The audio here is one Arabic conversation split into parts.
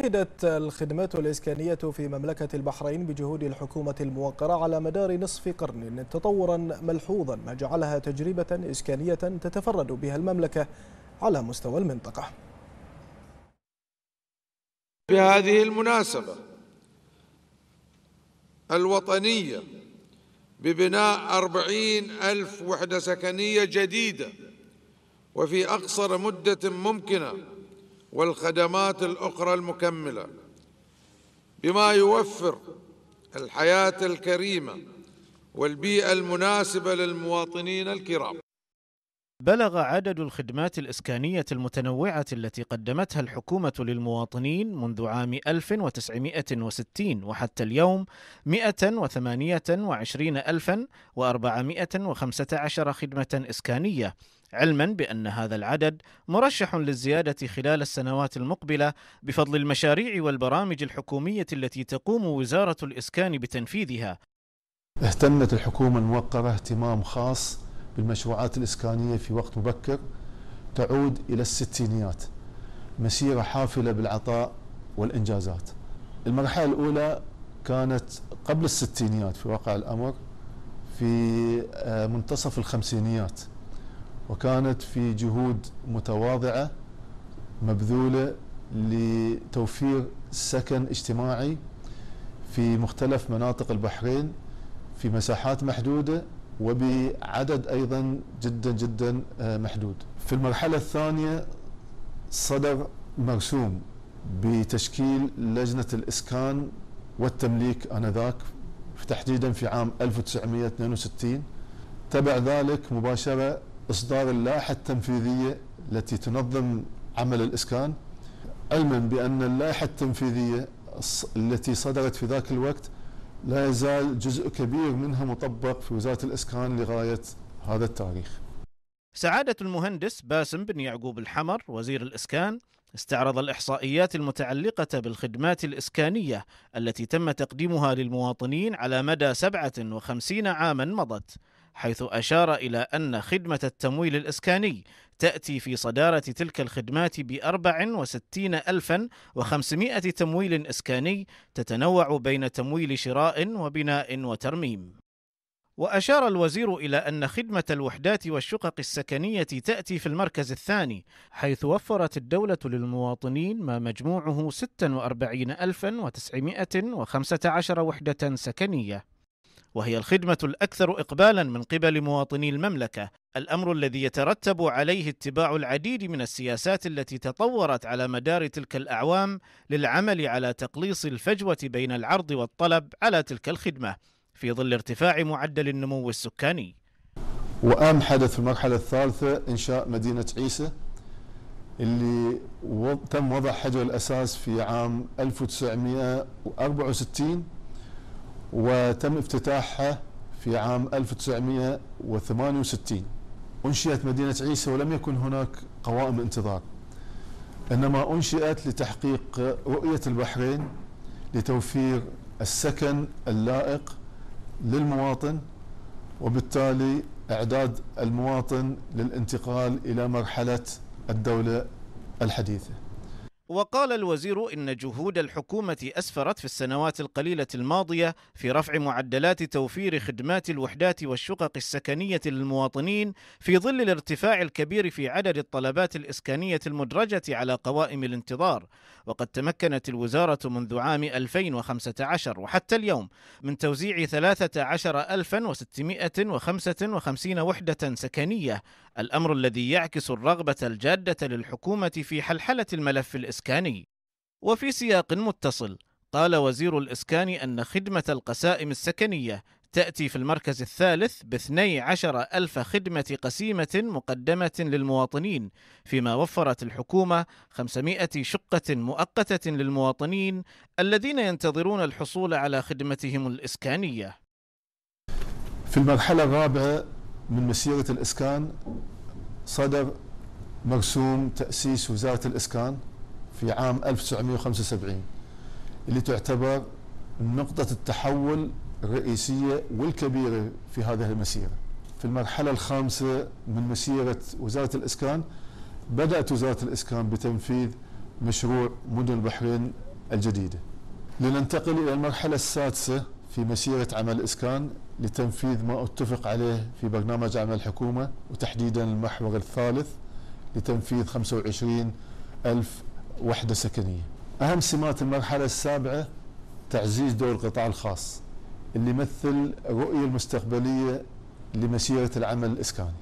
شهدت الخدمات الإسكانية في مملكة البحرين بجهود الحكومة الموقرة على مدار نصف قرن تطورا ملحوظا ما جعلها تجربة إسكانية تتفرد بها المملكة على مستوى المنطقة بهذه المناسبة الوطنية ببناء أربعين ألف وحدة سكنية جديدة وفي أقصر مدة ممكنة والخدمات الأخرى المكملة بما يوفر الحياة الكريمة والبيئة المناسبة للمواطنين الكرام بلغ عدد الخدمات الإسكانية المتنوعة التي قدمتها الحكومة للمواطنين منذ عام 1960 وحتى اليوم 128,415 خدمة إسكانية علما بأن هذا العدد مرشح للزيادة خلال السنوات المقبلة بفضل المشاريع والبرامج الحكومية التي تقوم وزارة الإسكان بتنفيذها اهتمت الحكومة الموقرة اهتمام خاص بالمشروعات الإسكانية في وقت مبكر تعود إلى الستينيات مسيرة حافلة بالعطاء والإنجازات المرحلة الأولى كانت قبل الستينيات في واقع الأمر في آه، منتصف الخمسينيات وكانت في جهود متواضعة مبذولة لتوفير سكن اجتماعي في مختلف مناطق البحرين في مساحات محدودة وبعدد أيضا جدا جدا آه، محدود في المرحلة الثانية صدر مرسوم بتشكيل لجنة الإسكان والتمليك آنذاك تحديدا في عام 1962 تبع ذلك مباشرة إصدار اللائحة التنفيذية التي تنظم عمل الإسكان علما بأن اللائحة التنفيذية التي صدرت في ذاك الوقت لا يزال جزء كبير منها مطبق في وزارة الإسكان لغاية هذا التاريخ سعادة المهندس باسم بن يعقوب الحمر وزير الإسكان استعرض الإحصائيات المتعلقة بالخدمات الإسكانية التي تم تقديمها للمواطنين على مدى 57 عاما مضت حيث أشار إلى أن خدمة التمويل الإسكاني تأتي في صدارة تلك الخدمات بأربع وستين ألفا وخمسمائة تمويل إسكاني تتنوع بين تمويل شراء وبناء وترميم وأشار الوزير إلى أن خدمة الوحدات والشقق السكنية تأتي في المركز الثاني حيث وفرت الدولة للمواطنين ما مجموعه 46915 وحدة سكنية وهي الخدمة الأكثر إقبالا من قبل مواطني المملكة، الأمر الذي يترتب عليه اتباع العديد من السياسات التي تطورت على مدار تلك الأعوام للعمل على تقليص الفجوة بين العرض والطلب على تلك الخدمة، في ظل ارتفاع معدل النمو السكاني. وأهم حدث في المرحلة الثالثة إنشاء مدينة عيسى اللي تم وضع حجر الأساس في عام 1964 وتم افتتاحها في عام 1968 أنشئت مدينة عيسى ولم يكن هناك قوائم انتظار إنما أنشئت لتحقيق رؤية البحرين لتوفير السكن اللائق للمواطن وبالتالي إعداد المواطن للانتقال إلى مرحلة الدولة الحديثة وقال الوزير إن جهود الحكومة أسفرت في السنوات القليلة الماضية في رفع معدلات توفير خدمات الوحدات والشقق السكنية للمواطنين في ظل الارتفاع الكبير في عدد الطلبات الإسكانية المدرجة على قوائم الانتظار، وقد تمكنت الوزارة منذ عام 2015 وحتى اليوم من توزيع 13655 وحدة سكنية، الأمر الذي يعكس الرغبة الجادة للحكومة في حلحلة الملف الإسكاني الإسكاني وفي سياق متصل قال وزير الإسكان أن خدمة القسائم السكنية تأتي في المركز الثالث باثني عشر ألف خدمة قسيمة مقدمة للمواطنين فيما وفرت الحكومة 500 شقة مؤقتة للمواطنين الذين ينتظرون الحصول على خدمتهم الإسكانية في المرحلة الرابعة من مسيرة الإسكان صدر مرسوم تأسيس وزارة الإسكان في عام 1975 اللي تعتبر نقطة التحول الرئيسية والكبيرة في هذه المسيرة في المرحلة الخامسة من مسيرة وزارة الإسكان بدأت وزارة الإسكان بتنفيذ مشروع مدن البحرين الجديدة لننتقل إلى المرحلة السادسة في مسيرة عمل الإسكان لتنفيذ ما اتفق عليه في برنامج عمل الحكومة وتحديدا المحور الثالث لتنفيذ 25 ألف وحده سكنيه. اهم سمات المرحله السابعه تعزيز دور القطاع الخاص اللي يمثل الرؤيه المستقبليه لمسيره العمل الاسكاني.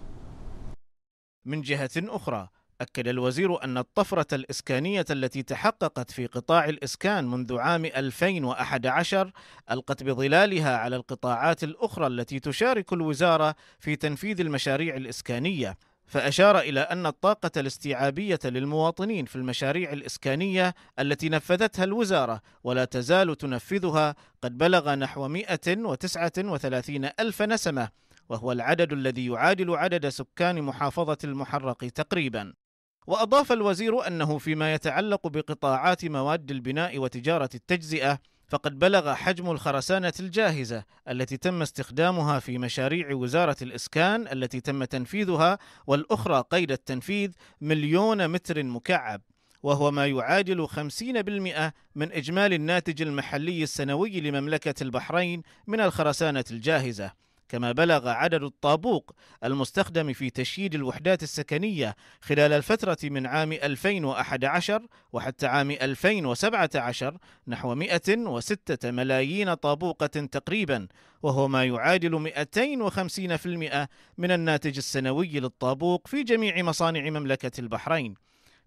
من جهه اخرى أكد الوزير أن الطفرة الإسكانية التي تحققت في قطاع الإسكان منذ عام 2011 ألقت بظلالها على القطاعات الأخرى التي تشارك الوزارة في تنفيذ المشاريع الإسكانية فأشار إلى أن الطاقة الاستيعابية للمواطنين في المشاريع الإسكانية التي نفذتها الوزارة ولا تزال تنفذها قد بلغ نحو 139 ألف نسمة وهو العدد الذي يعادل عدد سكان محافظة المحرق تقريبا وأضاف الوزير أنه فيما يتعلق بقطاعات مواد البناء وتجارة التجزئة فقد بلغ حجم الخرسانة الجاهزة التي تم استخدامها في مشاريع وزارة الإسكان التي تم تنفيذها والأخرى قيد التنفيذ مليون متر مكعب وهو ما يعادل 50% من إجمالي الناتج المحلي السنوي لمملكة البحرين من الخرسانة الجاهزة كما بلغ عدد الطابوق المستخدم في تشييد الوحدات السكنية خلال الفترة من عام 2011 وحتى عام 2017 نحو 106 ملايين طابوقة تقريبا وهو ما يعادل 250% من الناتج السنوي للطابوق في جميع مصانع مملكة البحرين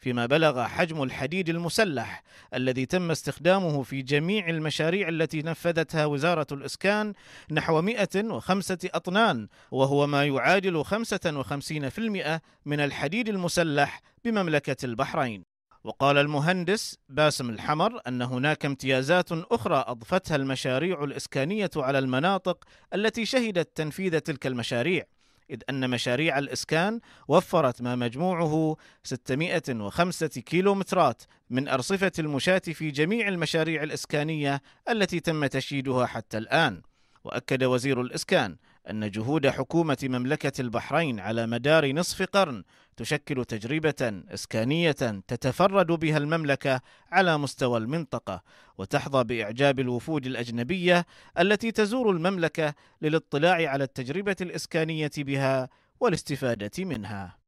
فيما بلغ حجم الحديد المسلح الذي تم استخدامه في جميع المشاريع التي نفذتها وزارة الإسكان نحو 105 أطنان وهو ما يعادل 55% من الحديد المسلح بمملكة البحرين وقال المهندس باسم الحمر ان هناك امتيازات اخرى اضفتها المشاريع الاسكانيه على المناطق التي شهدت تنفيذ تلك المشاريع إذ أن مشاريع الإسكان وفرت ما مجموعه 605 كيلومترات من أرصفة المشاة في جميع المشاريع الإسكانية التي تم تشييدها حتى الآن وأكد وزير الإسكان أن جهود حكومة مملكة البحرين على مدار نصف قرن تشكل تجربة إسكانية تتفرد بها المملكة على مستوى المنطقة وتحظى بإعجاب الوفود الأجنبية التي تزور المملكة للاطلاع على التجربة الإسكانية بها والاستفادة منها